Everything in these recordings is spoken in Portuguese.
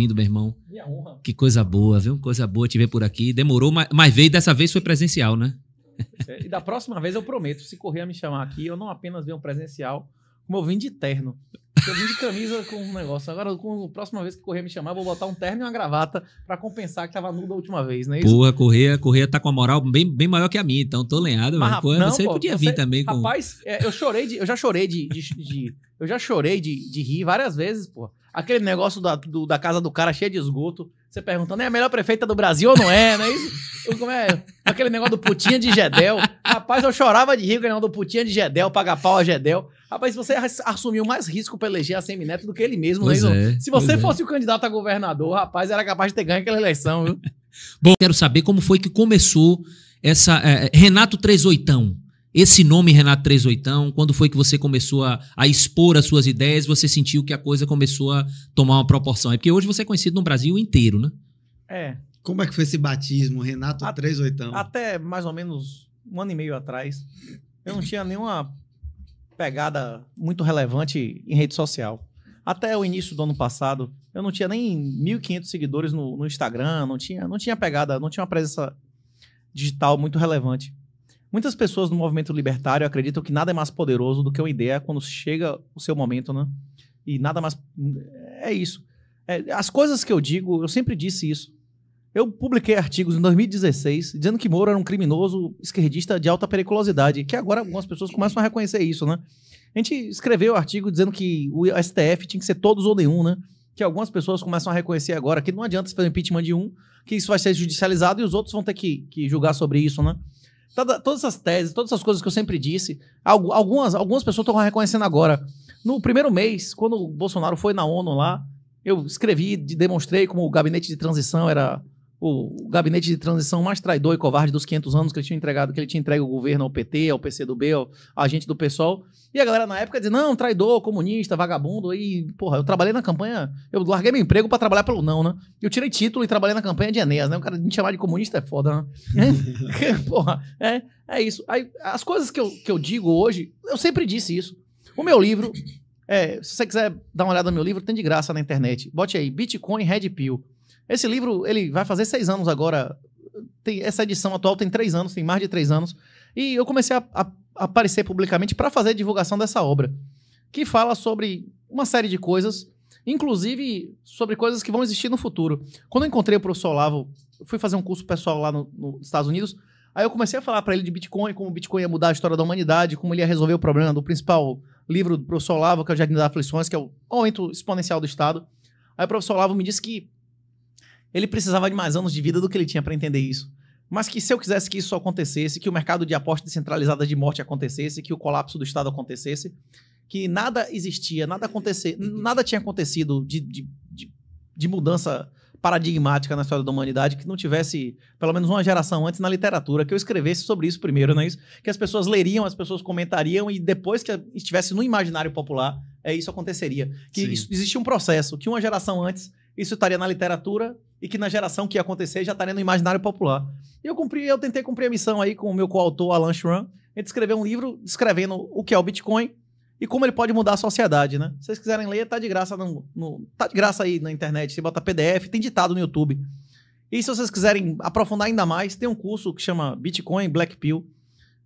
bem-vindo, meu irmão. Minha honra. Que coisa boa, viu? Coisa boa te ver por aqui. Demorou, mas, mas veio dessa vez foi presencial, né? É, e da próxima vez eu prometo, se correr a me chamar aqui, eu não apenas venho presencial, como eu vim de terno. Eu vim de camisa com um negócio. Agora, com a próxima vez que correr me chamar, eu vou botar um terno e uma gravata para compensar que tava nu da última vez, né? Porra, Correia, correr tá com a moral bem, bem maior que a minha, então tô lenhado, Mas, mano. Ah, pô, não, você pô, podia vir também com. Rapaz, é, eu chorei de. Eu já chorei de. de, de eu já chorei de, de rir várias vezes, pô. Aquele negócio da, do, da casa do cara cheia de esgoto. Você perguntando, é a melhor prefeita do Brasil ou não é? Não é isso? Como é? Aquele negócio do putinha de Gedel. Rapaz, eu chorava de rir com o negócio do putinha de Gedel, pagar pau a Gedel. Rapaz, você assumiu mais risco para eleger a Semineto do que ele mesmo, pois né? É, Se você é. fosse é. o candidato a governador, rapaz, era capaz de ter ganho aquela eleição, viu? Bom, quero saber como foi que começou essa. É, é Renato Trezoitão. Esse nome, Renato Trezoitão, quando foi que você começou a, a, expor as suas ideias, você sentiu que a coisa começou a tomar uma proporção? É porque hoje você é conhecido no Brasil inteiro, né? É. Como é que foi esse batismo, Renato Três Trezoitão? Até mais ou menos um ano e meio atrás, eu não tinha nenhuma pegada muito relevante em rede social. Até o início do ano passado, eu não tinha nem 1.500 seguidores no, no, Instagram, não tinha, não tinha pegada, não tinha uma presença digital muito relevante. Muitas pessoas no movimento libertário acreditam que nada é mais poderoso do que uma ideia quando chega o seu momento, né? E nada mais. É isso. É, as coisas que eu digo, eu sempre disse isso. Eu publiquei artigos em 2016 dizendo que Moro era um criminoso esquerdista de alta periculosidade, que agora algumas pessoas começam a reconhecer isso, né? A gente escreveu artigo dizendo que o STF tinha que ser todos ou nenhum, né? Que algumas pessoas começam a reconhecer agora que não adianta você fazer um impeachment de um, que isso vai ser judicializado e os outros vão ter que, que julgar sobre isso, né? Toda, todas essas teses, todas essas coisas que eu sempre disse, algumas, algumas pessoas estão reconhecendo agora. No primeiro mês, quando o Bolsonaro foi na ONU lá, eu escrevi, demonstrei como o gabinete de transição era o gabinete de transição mais traidor e covarde dos 500 anos que ele tinha entregado, que ele tinha entregue o governo, ao PT, ao PCdoB, ao agente do PSOL. E a galera na época dizia, não, traidor, comunista, vagabundo. E, porra, eu trabalhei na campanha, eu larguei meu emprego para trabalhar pelo não, né? Eu tirei título e trabalhei na campanha de Enéas, né? O cara me chamar de comunista é foda, né? porra, é, é isso. Aí, as coisas que eu, que eu digo hoje, eu sempre disse isso. O meu livro, é, se você quiser dar uma olhada no meu livro, tem de graça na internet. Bote aí, Bitcoin Red Pill. Esse livro, ele vai fazer seis anos agora. Tem, essa edição atual tem três anos, tem mais de três anos. E eu comecei a, a, a aparecer publicamente para fazer a divulgação dessa obra, que fala sobre uma série de coisas, inclusive sobre coisas que vão existir no futuro. Quando eu encontrei o professor Olavo, fui fazer um curso pessoal lá no, nos Estados Unidos, aí eu comecei a falar para ele de Bitcoin, como o Bitcoin ia mudar a história da humanidade, como ele ia resolver o problema do principal livro do professor Olavo, que é o Jardim das Aflições, que é o aumento exponencial do Estado. Aí o professor Olavo me disse que ele precisava de mais anos de vida do que ele tinha para entender isso. Mas que se eu quisesse que isso acontecesse, que o mercado de apostas descentralizadas de morte acontecesse, que o colapso do Estado acontecesse, que nada existia, nada acontecer, nada tinha acontecido de, de, de, de mudança paradigmática na história da humanidade que não tivesse pelo menos uma geração antes na literatura que eu escrevesse sobre isso primeiro, não é isso? Que as pessoas leriam, as pessoas comentariam e depois que estivesse no imaginário popular, é isso aconteceria. Que isso, existia um processo, que uma geração antes isso estaria na literatura, e que na geração que ia acontecer já estaria tá no imaginário popular. E eu cumpri, eu tentei cumprir a missão aí com o meu coautor Alan Schramm, de escrever escreveu um livro descrevendo o que é o Bitcoin e como ele pode mudar a sociedade, né? Se vocês quiserem ler, tá de graça no, no tá de graça aí na internet, você bota PDF, tem ditado no YouTube. E se vocês quiserem aprofundar ainda mais, tem um curso que chama Bitcoin Black Pill.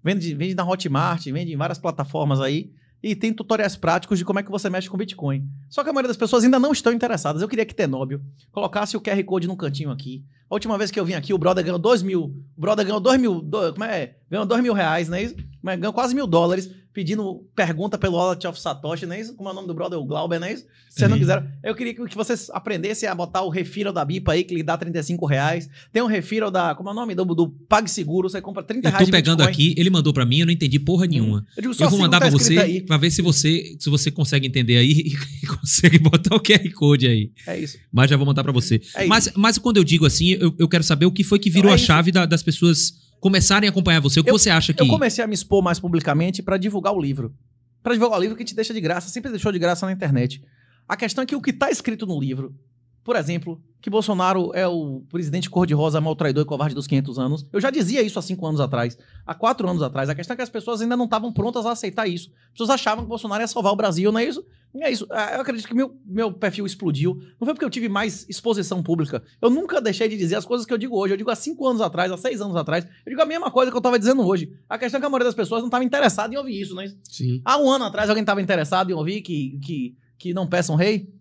Vende, vende na Hotmart, vende em várias plataformas aí e tem tutoriais práticos de como é que você mexe com Bitcoin. Só que a maioria das pessoas ainda não estão interessadas. Eu queria que Tenóbio colocasse o QR Code num cantinho aqui, última vez que eu vim aqui, o brother ganhou 2 mil. O brother ganhou 2 mil. Do, como é? Ganhou 2 mil reais, não é, é ganhou quase mil dólares pedindo pergunta pelo Wallet of Satoshi, não é Como é o nome do brother? O Glauber, né? Se vocês não quiseram. Eu queria que vocês aprendessem a botar o refiro da Bipa aí, que lhe dá 35 reais. Tem um refiro da. Como é o nome? Do, do PagSeguro, você compra 30 reais. Eu tô pegando Bitcoin. aqui, ele mandou para mim, eu não entendi porra hum. nenhuma. Eu, digo, eu vou assim, mandar tá para você aí. pra ver se você, se você consegue entender aí e consegue botar o QR Code aí. É isso. Mas já vou mandar para você. É mas, mas quando eu digo assim, eu, eu, quero saber o que foi que virou é a chave da, das pessoas começarem a acompanhar você. O que eu, você acha que. Eu comecei a me expor mais publicamente para divulgar o livro. Para divulgar o livro que te deixa de graça, sempre deixou de graça na internet. A questão é que o que está escrito no livro, por exemplo, que Bolsonaro é o presidente cor-de-rosa, mal traidor e covarde dos 500 anos. Eu já dizia isso há cinco anos atrás, há quatro anos atrás. A questão é que as pessoas ainda não estavam prontas a aceitar isso. As pessoas achavam que Bolsonaro ia salvar o Brasil, não é isso? Não é isso. Ah, eu acredito que meu, meu perfil explodiu. Não foi porque eu tive mais exposição pública. Eu nunca deixei de dizer as coisas que eu digo hoje. Eu digo há cinco anos atrás, há seis anos atrás. Eu digo a mesma coisa que eu estava dizendo hoje. A questão é que a maioria das pessoas não estava interessada em ouvir isso, não é isso? Sim. Há um ano atrás alguém estava interessado em ouvir que, que, que não peçam rei?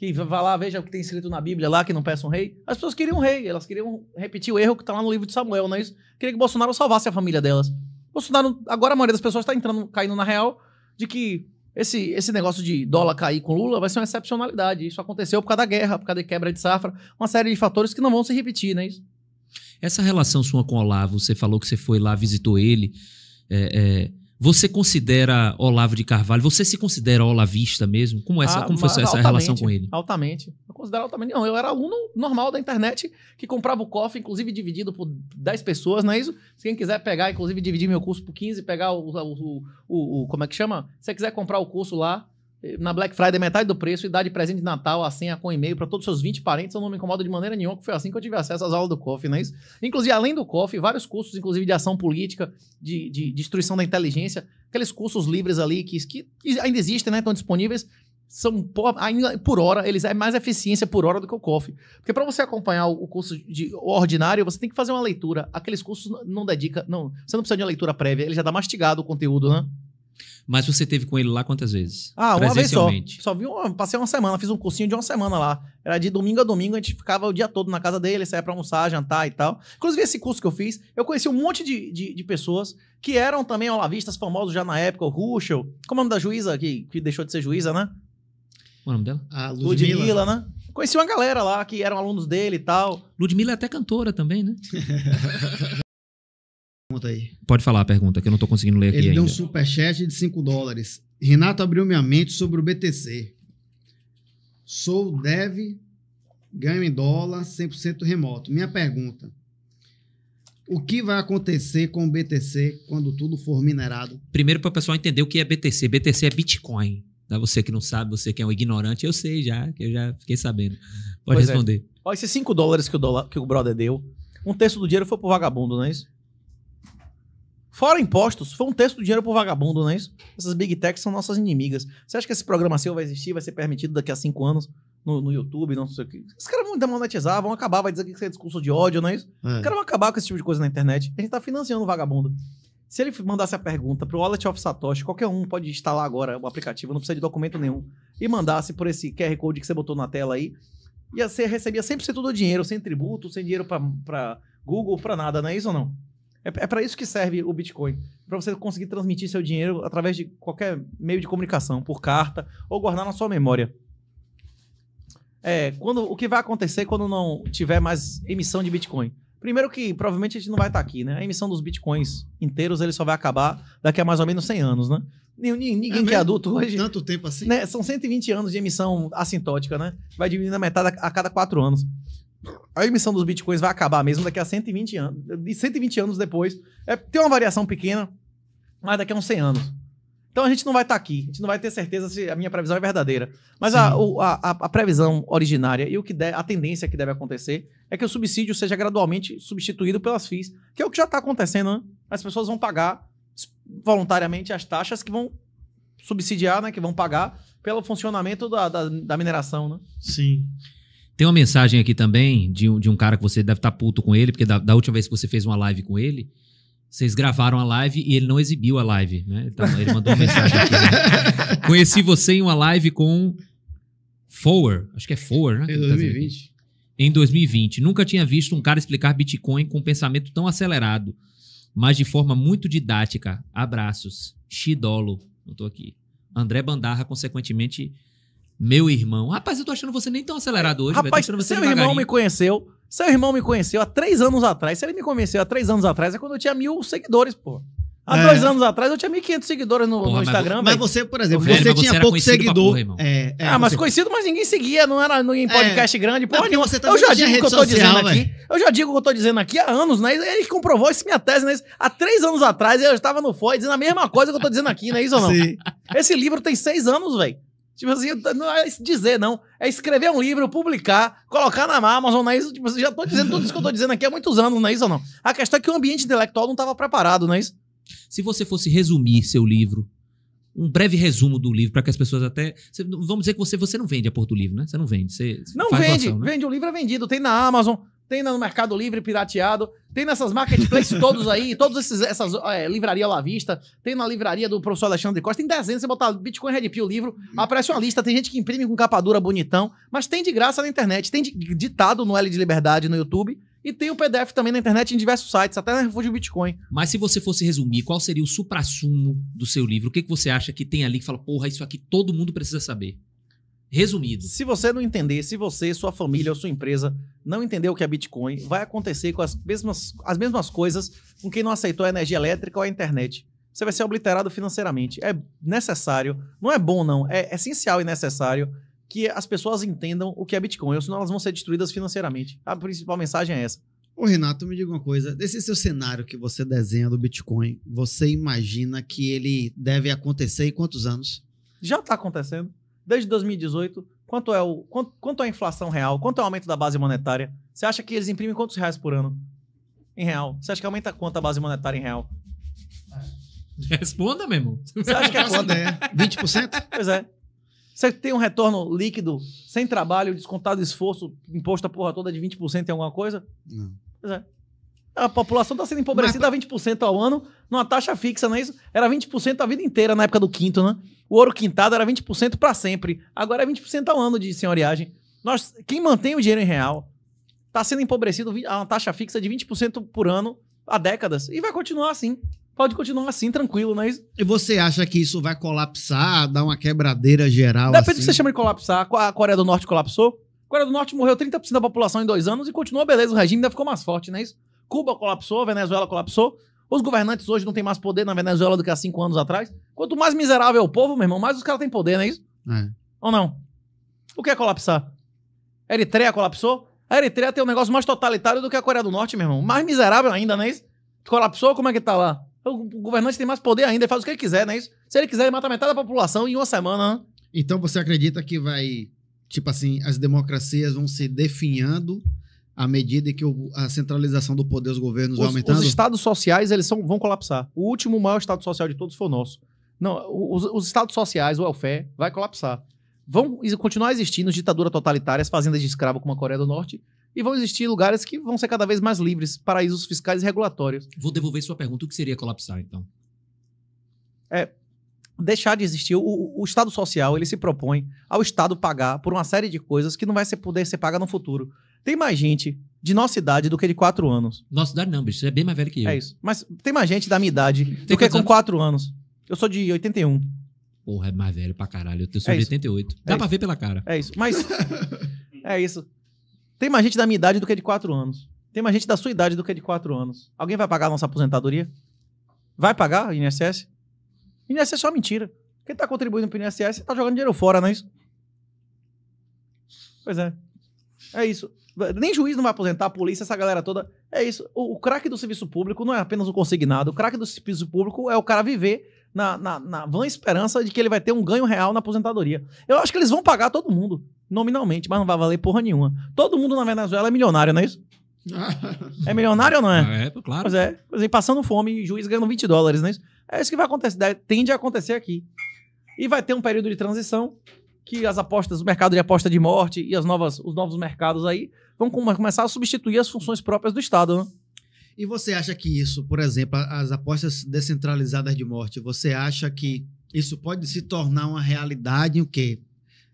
que vai lá, veja o que tem escrito na Bíblia lá, que não peça um rei. As pessoas queriam um rei, elas queriam repetir o erro que está lá no livro de Samuel, não é isso? Queria que Bolsonaro salvasse a família delas. Bolsonaro, agora a maioria das pessoas está entrando, caindo na real, de que esse, esse negócio de dólar cair com Lula vai ser uma excepcionalidade. Isso aconteceu por causa da guerra, por causa da quebra de safra, uma série de fatores que não vão se repetir, não é isso? Essa relação sua com o Olavo, você falou que você foi lá, visitou ele. É, é, você considera Olavo de Carvalho? Você se considera olavista mesmo? Como, é essa, ah, como foi essa relação com ele? Altamente. Eu considero altamente. Não, eu era aluno normal da internet que comprava o cofre, inclusive dividido por 10 pessoas, não é isso? Se quem quiser pegar, inclusive dividir meu curso por 15, pegar o. o, o, o como é que chama? Se você quiser comprar o curso lá, na Black Friday metade do preço e dá de presente de Natal a senha com e-mail para todos os seus 20 parentes, eu não me incomodo de maneira nenhuma, que foi assim que eu tive acesso às aulas do COF, não é isso? Inclusive, além do COF, vários cursos, inclusive de ação política, de, de destruição da inteligência, aqueles cursos livres ali que, que ainda existem, né? Estão disponíveis, são por, por hora, eles é mais eficiência por hora do que o COF. Porque para você acompanhar o curso de o ordinário, você tem que fazer uma leitura. Aqueles cursos não dedica, não, você não precisa de uma leitura prévia, ele já dá tá mastigado o conteúdo, né? Mas você teve com ele lá quantas vezes? Ah, uma vez só. Só vi uma, passei uma semana, fiz um cursinho de uma semana lá. Era de domingo a domingo, a gente ficava o dia todo na casa dele, saía pra almoçar, jantar e tal. Inclusive, esse curso que eu fiz, eu conheci um monte de, de, de pessoas que eram também olavistas famosos já na época, o Ruschel. Como é o nome da juíza que, que deixou de ser juíza, né? É o nome dela? A Ludmilla, Ludmilla né? Conheci uma galera lá que eram alunos dele e tal. Ludmilla é até cantora também, né? pergunta aí. Pode falar a pergunta, que eu não estou conseguindo ler aqui. Ele deu um superchat de 5 dólares. Renato abriu minha mente sobre o BTC. Sou dev, ganho em dólar, 100% remoto. Minha pergunta. O que vai acontecer com o BTC quando tudo for minerado? Primeiro, para o pessoal entender o que é BTC. BTC é Bitcoin. Tá? Você que não sabe, você que é um ignorante, eu sei já, que eu já fiquei sabendo. Pode pois é. responder. É. Olha, esses 5 dólares que o, dólar, que o brother deu, um terço do dinheiro foi pro vagabundo, não é isso? Fora impostos, foi um texto do dinheiro pro vagabundo, não é isso? Essas big techs são nossas inimigas. Você acha que esse programa seu vai existir, vai ser permitido daqui a cinco anos no, no YouTube, não sei o quê? Os caras vão demonetizar, vão acabar, vai dizer que isso é discurso de ódio, não é isso? É. Os caras vão acabar com esse tipo de coisa na internet. A gente tá financiando o vagabundo. Se ele mandasse a pergunta pro Wallet of Satoshi, qualquer um pode instalar agora o aplicativo, não precisa de documento nenhum, e mandasse por esse QR Code que você botou na tela aí, ia ser, recebia 100% do dinheiro, sem tributo, sem dinheiro para Google, para nada, não é isso ou não? É, é para isso que serve o Bitcoin. Para você conseguir transmitir seu dinheiro através de qualquer meio de comunicação, por carta ou guardar na sua memória. É, quando, o que vai acontecer quando não tiver mais emissão de Bitcoin? Primeiro que provavelmente a gente não vai estar tá aqui, né? A emissão dos bitcoins inteiros ele só vai acabar daqui a mais ou menos 100 anos, né? Ninguém, ninguém é que é adulto hoje. Tanto tempo assim? Né? São 120 anos de emissão assintótica, né? Vai diminuindo a metade a cada quatro anos a emissão dos bitcoins vai acabar mesmo daqui a 120 anos. E 120 anos depois. É, tem uma variação pequena, mas daqui a uns 100 anos. Então a gente não vai estar tá aqui. A gente não vai ter certeza se a minha previsão é verdadeira. Mas a, a, a, a, previsão originária e o que de, a tendência que deve acontecer é que o subsídio seja gradualmente substituído pelas FIIs, que é o que já está acontecendo. Né? As pessoas vão pagar voluntariamente as taxas que vão subsidiar, né, que vão pagar pelo funcionamento da, da, da mineração. Né? Sim. Sim. Tem uma mensagem aqui também de, de um cara que você deve estar tá puto com ele, porque da, da, última vez que você fez uma live com ele, vocês gravaram a live e ele não exibiu a live, né? Então, ele mandou uma mensagem aqui. Né? Conheci você em uma live com Fower, acho que é Fower, né? Tá em 2020. Tá em 2020. Nunca tinha visto um cara explicar Bitcoin com um pensamento tão acelerado, mas de forma muito didática. Abraços. Xidolo. Não tô aqui. André Bandarra, consequentemente, meu irmão. Rapaz, eu tô achando você nem tão acelerado hoje. Rapaz, seu irmão me conheceu. Seu irmão me conheceu há três anos atrás. Se ele me conheceu há três anos atrás, é quando eu tinha mil seguidores, pô. Há é. dois anos atrás eu tinha 1.500 seguidores no, porra, no Instagram. Mas, mas, você, por exemplo, você, tinha você pouco seguidor. Porra, é, é, ah, mas conhecido, mas ninguém seguia, não era ninguém podcast é. grande. pô. não, você tá eu já digo o que eu tô social, dizendo véio. aqui. Eu já digo o que eu tô dizendo aqui há anos, né? Ele comprovou isso minha tese, né? Há três anos atrás eu estava no FOI dizendo a mesma coisa que eu tô dizendo aqui, não é isso ou não? Sim. Esse livro tem seis anos, velho. Tipo assim, não é dizer, não. É escrever um livro, publicar, colocar na Amazon, não é isso? Tipo, assim, já tô dizendo tudo isso que eu tô dizendo aqui há muitos anos, não é isso ou não? A questão é que o ambiente intelectual não estava preparado, não é isso? Se você fosse resumir seu livro, um breve resumo do livro, para que as pessoas até. Vamos dizer que você, você não vende a porto do livro, né? Você não vende. Você não vende. Doação, né? Vende, o livro é vendido, tem na Amazon tem no Mercado Livre pirateado, tem nessas marketplaces todos aí, todas essas é, livraria lá vista, tem na livraria do professor Alexandre Costa, tem dezenas, você botar Bitcoin Red Pill, o livro, uhum. aparece uma lista, tem gente que imprime com capa dura bonitão, mas tem de graça na internet, tem ditado no L de Liberdade no YouTube, e tem o PDF também na internet em diversos sites, até na Refúgio Bitcoin. Mas se você fosse resumir, qual seria o suprassumo do seu livro? O que, que você acha que tem ali que fala, porra, isso aqui todo mundo precisa saber? resumido. Se você não entender, se você, sua família ou sua empresa não entender o que é Bitcoin, vai acontecer com as mesmas, as mesmas coisas com quem não aceitou a energia elétrica ou a internet. Você vai ser obliterado financeiramente. É necessário, não é bom não, é essencial e necessário que as pessoas entendam o que é Bitcoin, ou senão elas vão ser destruídas financeiramente. A principal mensagem é essa. Ô Renato, me diga uma coisa, desse seu cenário que você desenha do Bitcoin, você imagina que ele deve acontecer em quantos anos? Já está acontecendo desde 2018, quanto é, o, quanto, quanto é a inflação real, quanto é o aumento da base monetária. Você acha que eles imprimem quantos reais por ano em real? Você acha que aumenta quanto a base monetária em real? Responda, meu irmão. Você acha que é quanto? É 20%? Pois é. Você tem um retorno líquido, sem trabalho, descontado esforço, imposto a porra toda de 20% em alguma coisa? Não. Pois é. A população está sendo empobrecida Mas... a 20% ao ano, numa taxa fixa, não é isso? Era 20% a vida inteira na época do quinto, né? O ouro quintado era 20% para sempre. Agora é 20% ao ano de senhoriagem. Nós, quem mantém o dinheiro em real está sendo empobrecido a uma taxa fixa de 20% por ano há décadas. E vai continuar assim. Pode continuar assim, tranquilo, não é isso? E você acha que isso vai colapsar, dar uma quebradeira geral? Depende assim? do que assim? você chama de colapsar. A Coreia do Norte colapsou. A Coreia do Norte morreu 30% da população em dois anos e continuou beleza. O regime ainda ficou mais forte, não é isso? Cuba colapsou, Venezuela colapsou. Os governantes hoje não têm mais poder na Venezuela do que há cinco anos atrás. Quanto mais miserável é o povo, meu irmão, mais os caras têm poder, não é isso? É. Ou não? O que é colapsar? A Eritreia colapsou? A Eritreia tem um negócio mais totalitário do que a Coreia do Norte, meu irmão. Mais miserável ainda, não é isso? Colapsou, como é que tá lá? O governante tem mais poder ainda, ele faz o que ele quiser, não é isso? Se ele quiser, ele mata metade da população em uma semana. Né? Então você acredita que vai, tipo assim, as democracias vão se definhando à medida que o, a centralização do poder dos governos os, vai aumentando? Os estados sociais eles são, vão colapsar. O último maior estado social de todos foi o nosso. Não, os, os estados sociais, o welfare, vai colapsar. Vão continuar existindo ditaduras totalitárias, fazendas de escravo como a Coreia do Norte, e vão existir lugares que vão ser cada vez mais livres, paraísos fiscais e regulatórios. Vou devolver sua pergunta, o que seria colapsar, então? É, deixar de existir. O, o, Estado Social ele se propõe ao Estado pagar por uma série de coisas que não vai ser, poder ser paga no futuro. Tem mais gente de nossa idade do que de 4 anos. Nossa idade não, bicho. Você é bem mais velho que eu. É isso. Mas tem mais gente da minha idade tem do que com 4 anos. Eu sou de 81. Porra, é mais velho pra caralho. Eu sou é de 88. É Dá é pra isso. ver pela cara. É isso. Mas. é isso. Tem mais gente da minha idade do que de 4 anos. Tem mais gente da sua idade do que de 4 anos. Alguém vai pagar a nossa aposentadoria? Vai pagar, INSS? INSS é só mentira. Quem tá contribuindo pro INSS tá jogando dinheiro fora, não é isso? Pois é. É isso. Nem juiz não vai aposentar, a polícia, essa galera toda. É isso. O, o craque do serviço público não é apenas o consignado. O craque do serviço público é o cara viver na, na, na vã esperança de que ele vai ter um ganho real na aposentadoria. Eu acho que eles vão pagar todo mundo, nominalmente, mas não vai valer porra nenhuma. Todo mundo na Venezuela é milionário, não é isso? é milionário ou não é? É, claro. Pois é. Pois é passando fome, juiz ganhando 20 dólares, não é isso? É isso que vai acontecer. Tende a acontecer aqui. E vai ter um período de transição que as apostas, o mercado de aposta de morte e as novas, os novos mercados aí vão começar a substituir as funções próprias do Estado, né? E você acha que isso, por exemplo, as apostas descentralizadas de morte, você acha que isso pode se tornar uma realidade em o quê?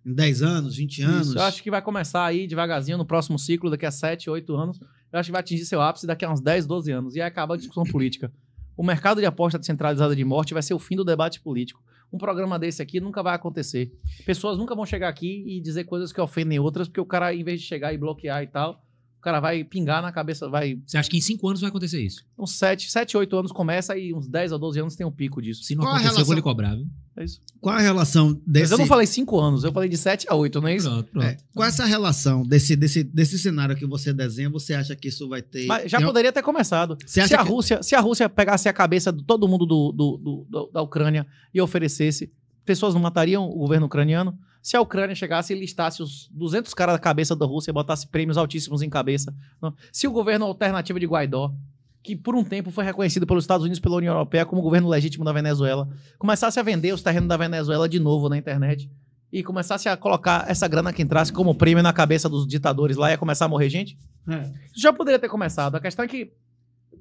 Em 10 anos, 20 anos? Isso, eu acho que vai começar aí devagarzinho no próximo ciclo, daqui a 7, 8 anos. Eu acho que vai atingir seu ápice daqui a uns 10, 12 anos. E aí acaba a discussão política. O mercado de aposta descentralizada de morte vai ser o fim do debate político um programa desse aqui nunca vai acontecer. Pessoas nunca vão chegar aqui e dizer coisas que ofendem outras, porque o cara, em vez de chegar e bloquear e tal, o cara vai pingar na cabeça, vai. Você acha que em 5 anos vai acontecer isso? Uns 7, 7, 8 anos começa e uns 10 a 12 anos tem um pico disso. Se não Qual acontecer, relação... eu vou lhe cobrar, viu? É isso. Qual a relação desse. Mas eu não falei 5 anos, eu falei de 7 a 8, não é isso? Pronto, é, pronto. É. Qual essa relação desse, desse, desse cenário que você desenha? Você acha que isso vai ter. Mas já tem... poderia ter começado. Se a, que... Rússia, se a Rússia pegasse a cabeça de todo mundo do, do, do, do da Ucrânia e oferecesse, pessoas não matariam o governo ucraniano? se a Ucrânia chegasse e listasse os 200 caras da cabeça da Rússia e botasse prêmios altíssimos em cabeça. Não. Se o governo alternativo de Guaidó, que por um tempo foi reconhecido pelos Estados Unidos e pela União Europeia como governo legítimo da Venezuela, começasse a vender os terrenos da Venezuela de novo na internet e começasse a colocar essa grana que entrasse como prêmio na cabeça dos ditadores lá, ia começar a morrer gente? É. Isso já poderia ter começado. A questão é que,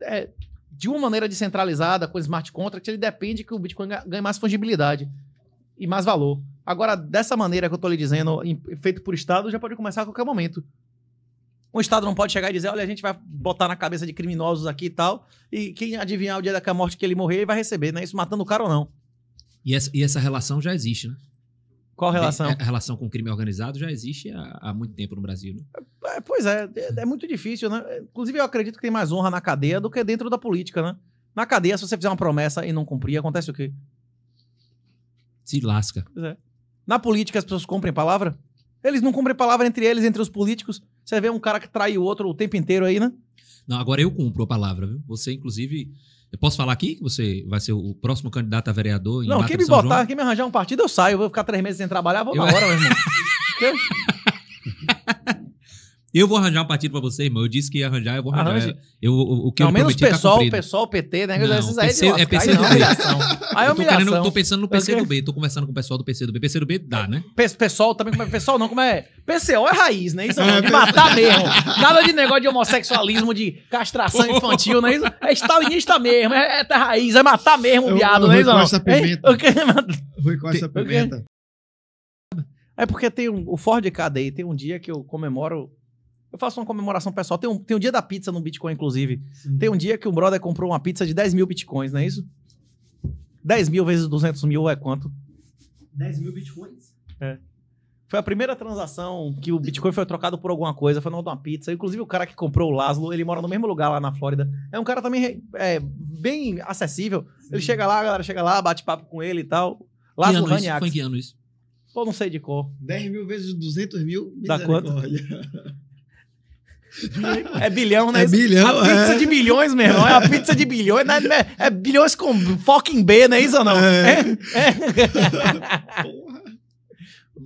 é, de uma maneira descentralizada, com smart contract, ele depende que o Bitcoin ganhe mais fungibilidade e mais valor. Agora, dessa maneira que eu estou lhe dizendo, feito por Estado, já pode começar a qualquer momento. O Estado não pode chegar e dizer, olha, a gente vai botar na cabeça de criminosos aqui e tal, e quem adivinhar o dia da morte que ele morrer, ele vai receber, né? Isso matando o cara ou não. E essa, e essa relação já existe, né? Qual relação? É, a relação com o crime organizado já existe há, há muito tempo no Brasil. Né? É, é, pois é, é, é, muito difícil, né? Inclusive, eu acredito que tem mais honra na cadeia do que dentro da política, né? Na cadeia, se você fizer uma promessa e não cumprir, acontece o quê? Se lasca. Pois é. Na política as pessoas cumprem palavra? Eles não cumprem palavra entre eles, entre os políticos. Você vê um cara que trai o outro o tempo inteiro aí, né? Não, agora eu cumpro a palavra, viu? Você, inclusive. Eu posso falar aqui que você vai ser o próximo candidato a vereador em Não, Mata quem me botar, João? quem me arranjar um partido, eu saio. Eu vou ficar três meses sem trabalhar, vou eu... embora, meu irmão. Eu vou arranjar um partido pra você, irmão. Eu disse que ia arranjar, eu vou arranjar. Arranje. Eu, eu, o que não, eu menos prometi pessoal, tá pessoal, PT, né? Não, aí é PC é do B. Aí é humilhação. Eu tô, tô pensando no PC do B. Tô conversando com o pessoal do PC do B. PC do B dá, né? Pessoal também, é, pessoal não, como é... PCO é raiz, né? Isso é, é de matar mesmo. Nada de negócio de homossexualismo, de castração infantil, né? é isso? É estalinista mesmo, é, é raiz, é matar mesmo o viado, né? é isso? Rui Costa Pimenta. Rui Costa Pimenta. É porque tem um, o Ford KDI, tem um dia que eu comemoro eu faço uma comemoração pessoal. Tem um, tem um dia da pizza no Bitcoin, inclusive. Sim. Tem um dia que o brother comprou uma pizza de 10 mil Bitcoins, não é isso? 10 mil vezes 200 mil é quanto? 10 mil Bitcoins? É. Foi a primeira transação que o Bitcoin foi trocado por alguma coisa, foi no de uma pizza. Inclusive, o cara que comprou o Laszlo, ele mora no mesmo lugar lá na Flórida. É um cara também é, bem acessível. Sim. Ele chega lá, a galera chega lá, bate papo com ele e tal. Laszlo Haniak. Foi em que ano isso? Pô, não sei de cor. 10 mil vezes 200 mil, Dá quanto? É bilhão, né? É bilhão, A pizza é. de bilhões, meu irmão. É a pizza de bilhões. Né? É, é bilhões com fucking B, não é isso ou não? É. é.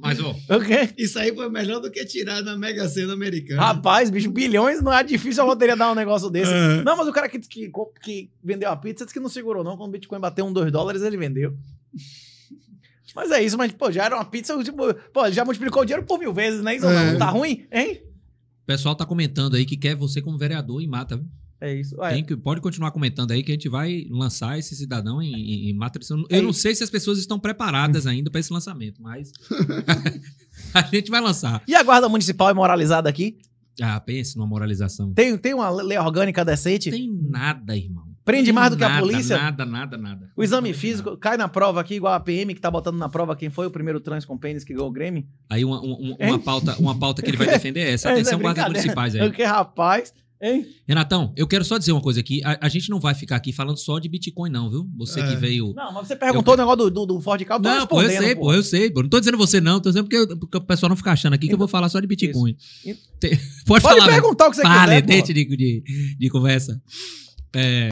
Mas, ó, okay. isso aí foi melhor do que tirar na Mega Sena americana. Rapaz, bicho, bilhões não é difícil a loteria dar um negócio desse. Uhum. Não, mas o cara que, que, que, vendeu a pizza disse que não segurou, não. Quando o Bitcoin bateu um, dois dólares, ele vendeu. Mas é isso, mas, pô, já era uma pizza, tipo, pô, já multiplicou o dinheiro por mil vezes, né? Isso é. não tá ruim, hein? pessoal tá comentando aí que quer você como vereador em mata, viu? É isso. É. Que, pode continuar comentando aí que a gente vai lançar esse cidadão em, em, em mata. Eu é não isso. sei se as pessoas estão preparadas ainda para esse lançamento, mas a gente vai lançar. E a guarda municipal é moralizada aqui? Ah, pense numa moralização. Tem, tem uma lei orgânica decente? Tem nada, irmão. Prende mais do que a polícia? Nada, nada, nada. O exame físico nada. cai na prova aqui, igual a PM que tá botando na prova quem foi o primeiro trans com pênis que ganhou o Grêmio. Aí uma, uma, uma pauta, uma pauta que ele vai defender é essa. Atenção, é guardas municipais aí. Que rapaz. Hein? Renatão, eu quero só dizer uma coisa aqui. A, a, gente não vai ficar aqui falando só de Bitcoin, não, viu? Você é. que veio. Não, mas você perguntou eu... o negócio do, do, do Ford Cal. Não, pô, eu sei, pô, eu sei. Pô. Não tô dizendo você, não. Tô dizendo porque, porque o pessoal não fica achando aqui então, que eu vou então, falar só de Bitcoin. Pode, Pode falar. Pode né? perguntar o que você Fale, quiser. Fale, dente de, de, de conversa. É.